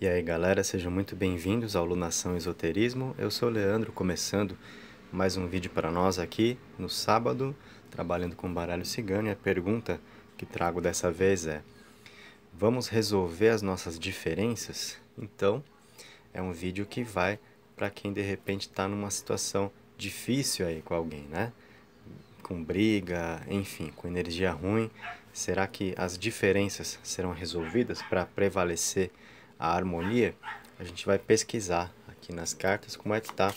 E aí galera, sejam muito bem-vindos ao Lunação Esoterismo. Eu sou o Leandro, começando mais um vídeo para nós aqui no sábado, trabalhando com baralho cigano. E a pergunta que trago dessa vez é: Vamos resolver as nossas diferenças? Então, é um vídeo que vai para quem de repente está numa situação difícil aí com alguém, né? Com briga, enfim, com energia ruim. Será que as diferenças serão resolvidas para prevalecer? a harmonia, a gente vai pesquisar aqui nas cartas como é que está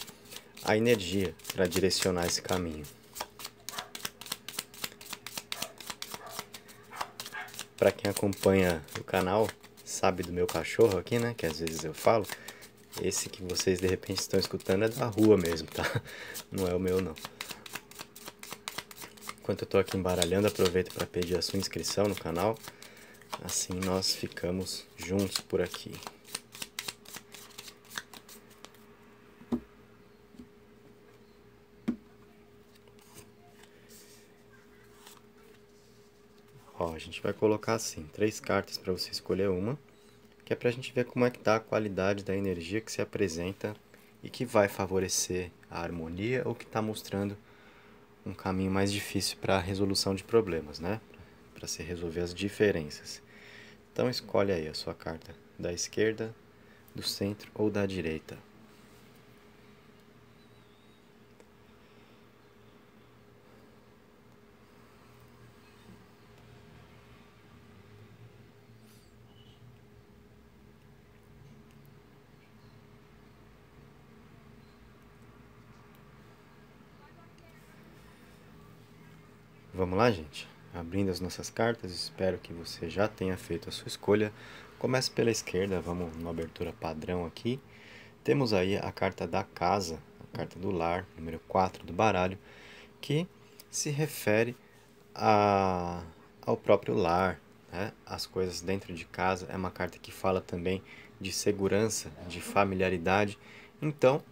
a energia para direcionar esse caminho. Para quem acompanha o canal, sabe do meu cachorro aqui, né? Que às vezes eu falo. Esse que vocês de repente estão escutando é da rua mesmo, tá? Não é o meu, não. Enquanto eu tô aqui embaralhando, aproveito para pedir a sua inscrição no canal. Assim nós ficamos juntos por aqui. Ó, a gente vai colocar assim, três cartas para você escolher uma, que é para a gente ver como é que está a qualidade da energia que se apresenta e que vai favorecer a harmonia ou que está mostrando um caminho mais difícil para a resolução de problemas, né? Para se resolver as diferenças. Então escolhe aí a sua carta da esquerda, do centro ou da direita. Vamos lá, gente? abrindo as nossas cartas, espero que você já tenha feito a sua escolha. Comece pela esquerda, vamos numa abertura padrão aqui. Temos aí a carta da casa, a carta do lar, número 4 do baralho, que se refere a, ao próprio lar, né? as coisas dentro de casa. É uma carta que fala também de segurança, de familiaridade. Então,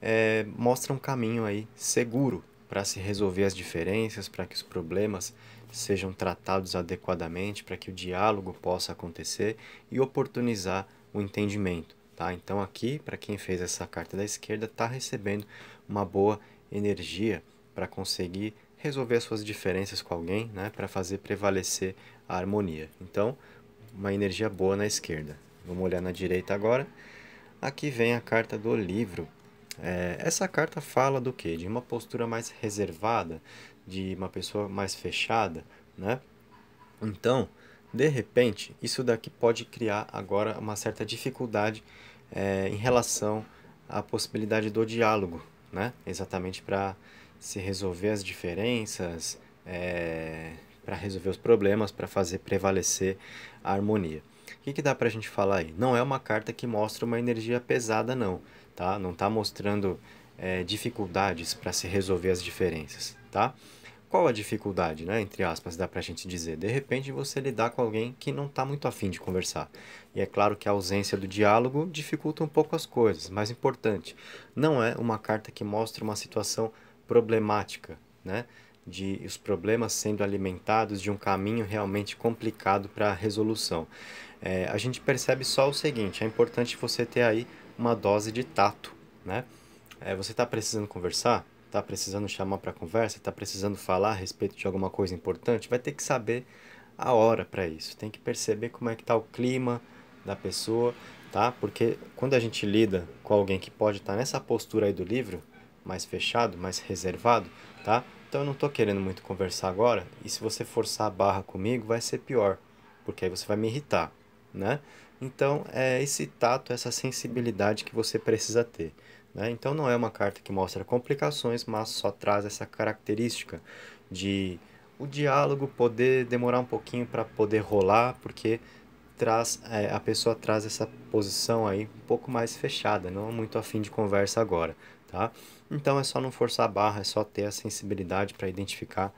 é, mostra um caminho aí seguro para se resolver as diferenças, para que os problemas sejam tratados adequadamente para que o diálogo possa acontecer e oportunizar o entendimento. Tá? Então, aqui, para quem fez essa carta da esquerda, está recebendo uma boa energia para conseguir resolver as suas diferenças com alguém, né? para fazer prevalecer a harmonia. Então, uma energia boa na esquerda. Vamos olhar na direita agora. Aqui vem a carta do livro é, essa carta fala do que? De uma postura mais reservada, de uma pessoa mais fechada, né? Então, de repente, isso daqui pode criar agora uma certa dificuldade é, em relação à possibilidade do diálogo, né? Exatamente para se resolver as diferenças, é, para resolver os problemas, para fazer prevalecer a harmonia. O que, que dá para a gente falar aí? Não é uma carta que mostra uma energia pesada, não. Tá? Não está mostrando é, dificuldades para se resolver as diferenças. Tá? Qual a dificuldade, né? entre aspas, dá para a gente dizer? De repente você lidar com alguém que não está muito afim de conversar. E é claro que a ausência do diálogo dificulta um pouco as coisas, mas importante, não é uma carta que mostra uma situação problemática. Né? de os problemas sendo alimentados de um caminho realmente complicado para a resolução. É, a gente percebe só o seguinte: é importante você ter aí uma dose de tato, né? É, você está precisando conversar, está precisando chamar para conversa, está precisando falar a respeito de alguma coisa importante, vai ter que saber a hora para isso. Tem que perceber como é que está o clima da pessoa, tá? Porque quando a gente lida com alguém que pode estar tá nessa postura aí do livro, mais fechado, mais reservado, tá? Então eu não estou querendo muito conversar agora, e se você forçar a barra comigo, vai ser pior, porque aí você vai me irritar, né? Então é esse tato, essa sensibilidade que você precisa ter. Né? Então não é uma carta que mostra complicações, mas só traz essa característica de o diálogo poder demorar um pouquinho para poder rolar, porque traz é, a pessoa traz essa posição aí um pouco mais fechada, não muito afim de conversa agora, tá? Então é só não forçar a barra, é só ter a sensibilidade para identificar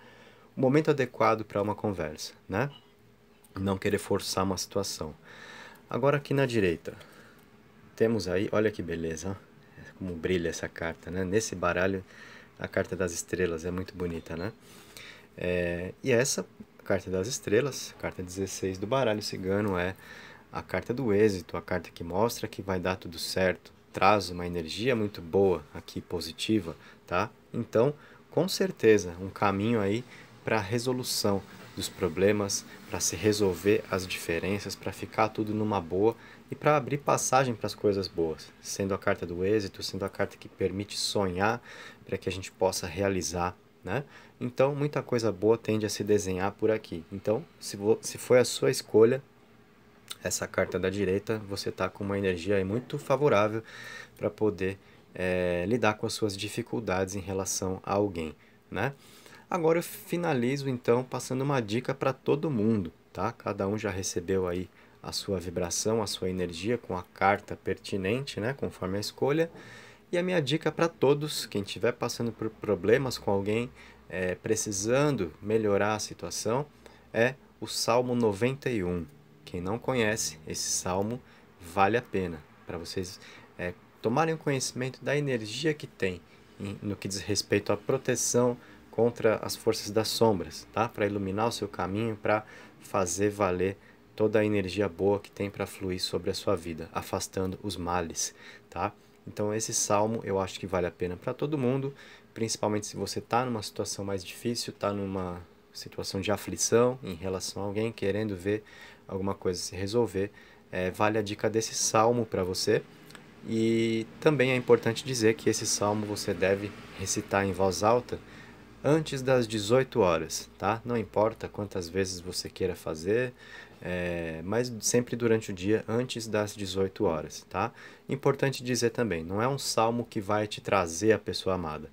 o momento adequado para uma conversa, né? Não querer forçar uma situação. Agora aqui na direita, temos aí, olha que beleza, como brilha essa carta, né? Nesse baralho, a carta das estrelas é muito bonita, né? É, e essa carta das estrelas, carta 16 do baralho cigano, é a carta do êxito, a carta que mostra que vai dar tudo certo, traz uma energia muito boa aqui, positiva, tá? Então, com certeza, um caminho aí para a resolução dos problemas, para se resolver as diferenças, para ficar tudo numa boa e para abrir passagem para as coisas boas, sendo a carta do êxito, sendo a carta que permite sonhar para que a gente possa realizar, né? Então, muita coisa boa tende a se desenhar por aqui. Então, se, se foi a sua escolha, essa carta da direita, você está com uma energia muito favorável para poder é, lidar com as suas dificuldades em relação a alguém, né? Agora eu finalizo então passando uma dica para todo mundo, tá? Cada um já recebeu aí a sua vibração, a sua energia com a carta pertinente, né? Conforme a escolha. E a minha dica para todos, quem estiver passando por problemas com alguém, é, precisando melhorar a situação, é o Salmo 91. Quem não conhece esse salmo, vale a pena para vocês é, tomarem conhecimento da energia que tem em, no que diz respeito à proteção contra as forças das sombras, tá? Para iluminar o seu caminho, para fazer valer toda a energia boa que tem para fluir sobre a sua vida, afastando os males, tá? Então esse salmo eu acho que vale a pena para todo mundo, principalmente se você está numa situação mais difícil, está numa situação de aflição em relação a alguém querendo ver alguma coisa se resolver, é, vale a dica desse salmo para você. E também é importante dizer que esse salmo você deve recitar em voz alta antes das 18 horas, tá? Não importa quantas vezes você queira fazer, é, mas sempre durante o dia antes das 18 horas, tá? Importante dizer também, não é um salmo que vai te trazer a pessoa amada.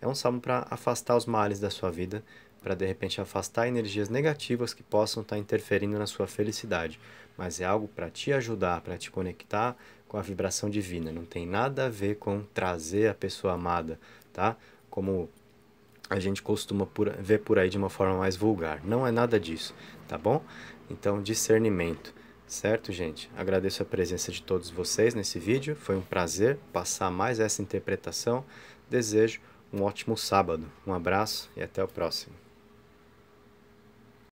É um salmo para afastar os males da sua vida, para de repente afastar energias negativas que possam estar tá interferindo na sua felicidade, mas é algo para te ajudar, para te conectar com a vibração divina, não tem nada a ver com trazer a pessoa amada, tá? Como a gente costuma por, ver por aí de uma forma mais vulgar. Não é nada disso, tá bom? Então, discernimento. Certo, gente? Agradeço a presença de todos vocês nesse vídeo. Foi um prazer passar mais essa interpretação. Desejo um ótimo sábado. Um abraço e até o próximo.